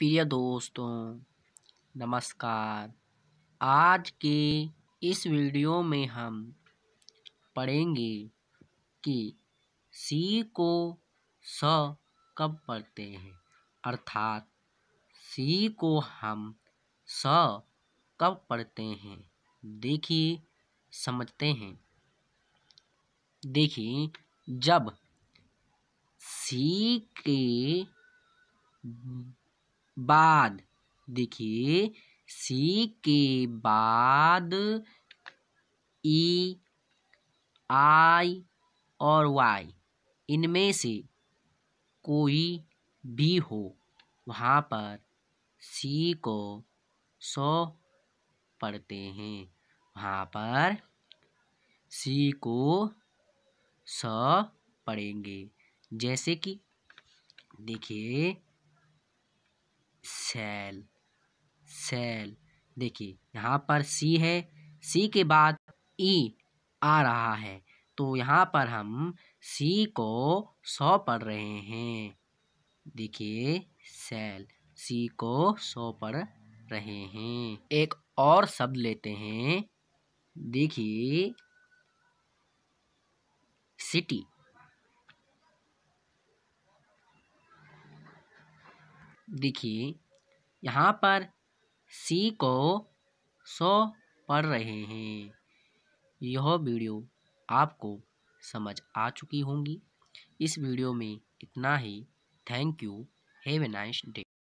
प्रिय दोस्तों नमस्कार आज के इस वीडियो में हम पढ़ेंगे कि सी को स कब पढ़ते हैं अर्थात सी को हम स कब पढ़ते हैं देखिए समझते हैं देखिए जब सी के बाद देखिए सी के बाद ई आई और वाई इनमें से कोई भी हो वहाँ पर सी को सौ पढ़ते हैं वहाँ पर सी को स पढ़ेंगे जैसे कि देखिए सेल सेल देखिए यहाँ पर सी है सी के बाद ई आ रहा है तो यहाँ पर हम सी को सौ पढ़ रहे हैं देखिए सेल सी को सौ पढ़ रहे हैं एक और शब्द लेते हैं देखिए सिटी देखिए यहाँ पर सी को सौ पढ़ रहे हैं यह वीडियो आपको समझ आ चुकी होंगी इस वीडियो में इतना ही thank you have a nice day